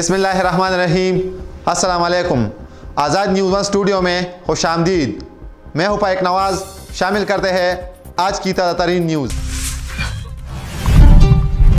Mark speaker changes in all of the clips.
Speaker 1: बिसमीम अल्लाम आज़ाद news one studio में खुश आमदीद मैं हूं पाइक नवाज़ शामिल करते हैं आज की ताज़ा तरीन न्यूज़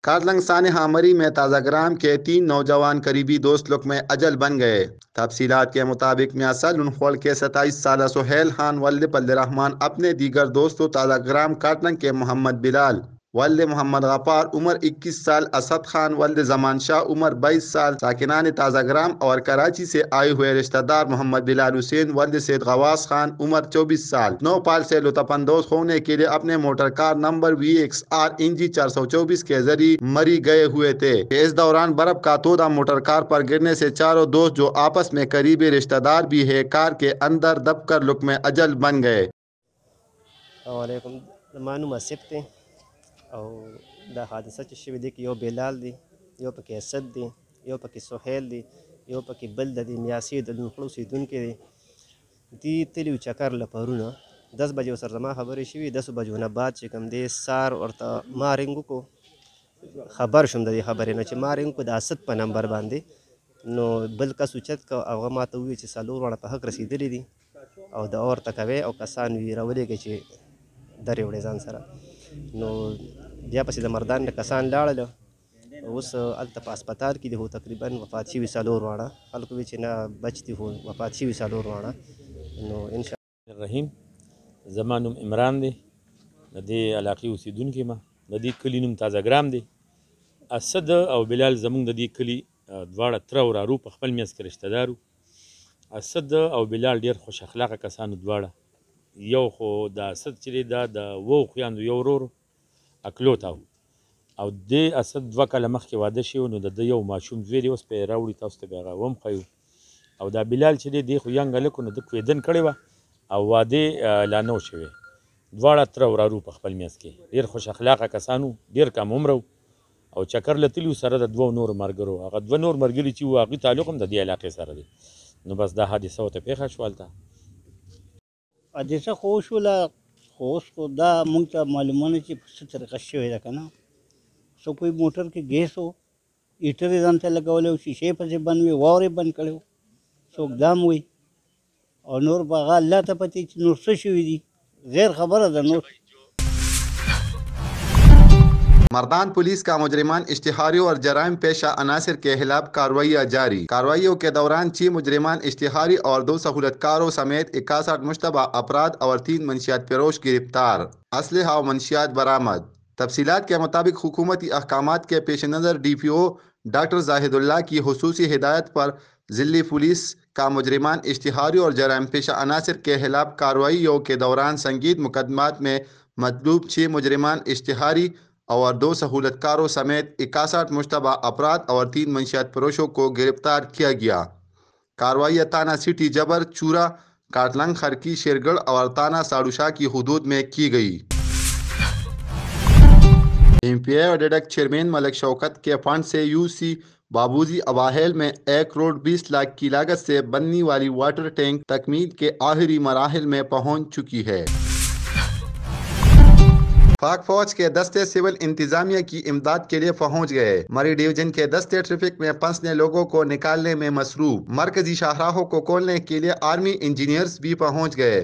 Speaker 1: काजलंग सान हामरी में ताज़ाग्राम के तीन नौजवान करीबी दोस्त लोग में अजल बन गए तफसीत के मुताबिक म्यासल उनखोल के सताईस साल सुहेल खान वल्द रहमान अपने दीगर दोस्तों ताज़ाग्राम काटलंग के मोहम्मद बिलाल वल्द मोहम्मद गफ़ार उम्र 21 साल असद खान वल्द जमान शाह उम्र 22 साल साकिनान ग्राम और कराची से आए हुए रिश्तेदार मोहम्मद बिलाल हुसैन वल्द सैद गवास खान उम्र 24 साल नौपाल से लुत्फानंदोज होने के लिए अपने motor car number V X R N G चार सौ चौबीस के जरिए मरी गए हुए थे इस दौरान बर्फ का तोदा मोटर कार पर गिरने से चारों दोस्त जो आपस में करीबी रिश्तेदार भी है कार के अंदर दबकर लुक में अजल बन गए
Speaker 2: او دا حادثه چې شوې دي کې یو بلال دی یو پکې اسد دی یو پکې سهیل دی یو پکې بل د میاسي د نخلو سیدونکو دی دی تلیو چکر لپارونه دس بجو سر زما خبرې شوې دس بجو نه بعد چې کوم دی سار ورته ما رنګ کو خبر شوم د دې خبرې نه چې ما رنګ کو د اسد په نمبر باندې نو بل کس اوچت کو هغه ما ته وویل چې څلور وړه په حق رسېدلي دي او د اور تکوي او کسان ویرولېږي چې درې وړې ځان سره نو بیا پسې د مردان نه کسان لاړل اوس هلته په هسپتال کې دي هو تقریبا وفات شوي څلور واړه خلکو وی چې نه بچ دي هو وفات شوي څلور واړه نو
Speaker 3: انشاء الرحیم زما نوم عمران دی د دې علاقې اوسیدونکی ما د دې کلي نوم تازه ګرام دی اسد او بلال زمونږ د دې کلي دواړه تر ورارو په خپل میاس کې رشتہ دارو اسد او بلال ډیر خوش اخلاقه کسانو دواړه یو خو د اسد چې دا د وو خویاندو یو ورور اکلو ته او دې اسد دوه کاله مخکې واده شي نو د یو ماشوم زوی دی اوس په راوړي تاسو ته هغه وم خیو او دا بلال چې دی دی خو ینګ لکه نو د کویدن کړي وه او واده لا نو شوی دواړه تر ورارو په خپل میاس کې ډیر خوش اخلاقه کسانو ډیر کم عمرو او چکر لتلو سره د دوه نور مرګرو هغه دوه نور مرګري چې واقعي تعلق هم د دې علاقې سره دی نو بس دا حادثه ته پیښه شوالته
Speaker 2: حادثه خو شوله خو اوس خو دا مونږ ته معلومونه چې په څه طریقه شوې ده که نه سو کوئی موټر کې ګیس و ایټر یې ځان ته لګولی و شیشې پسې بند وې واورې بند کړی و څوک دام وي او نور به هغه الله ته پتې چې
Speaker 1: نور څه شوي دي غیر خبره ده نور मरदान पुलिस का मुजरिमान इश्तिहारियों और जराइम पेशा अनासर के खिलाफ कार्रवाइयाँ जारी कार्रवाइयों के दौरान छह मुजरिमान इश्तिहारी और दो सहूलतकारों समेत इक्यासठ मुशतबा अपराध और तीन मनशियात फरोश गिरफ्तार असलहा हाव मनशियात बरामद तफसीत के मुताबिक हुकूमती अहकाम के पेश नज़र D P O doctor Zahidullah की खसूसी हिदायत पर जिली पुलिस का मुजरिमान इश्तिहारी और जराइम पेशा अनासर के खिलाफ कार्रवाइयों के दौरान संगीत मुकदमा में मतलूब छह मुजरिमान इश्तिहारी और दो सहूलतकारों समेत इक्यासठ मुशतबा अपराध और तीन मंशियात फरोशों को गिरफ्तार किया गया कार्रवाई ताना सिटी जबर चूरा काटलंग खरकी शेरगढ़ और ताना साड़ूशाह की हदूद में की गई एम पी आई डडक चेयरमैन मलिक शौकत के फंड से यू सी बाबूजी अबाहेल में एक करोड़ बीस लाख की लागत से बनने वाली वाटर टैंक तकमील के आखिरी मराहल में पहुंच चुकी है पाक फौज के दस्ते सिविल इंतजामिया की इमदाद के लिए पहुँच गए मरी डिवीजन के दस्ते ट्रैफिक में फंसने लोगों को निकालने में मसरूफ मरकजी शाहराहों को खोलने के लिए आर्मी इंजीनियर्स भी पहुँच गए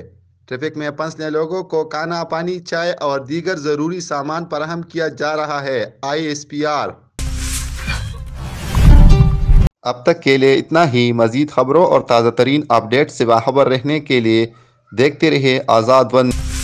Speaker 1: ट्रैफिक में फंसने लोगों को खाना पानी चाय और दीगर जरूरी सामान फराहम किया जा रहा है आई एस पी आर अब तक के लिए इतना ही मजीद खबरों और ताज़ा तरीन अपडेट से बाबर रहने के लिए देखते रहे आज़ाद वन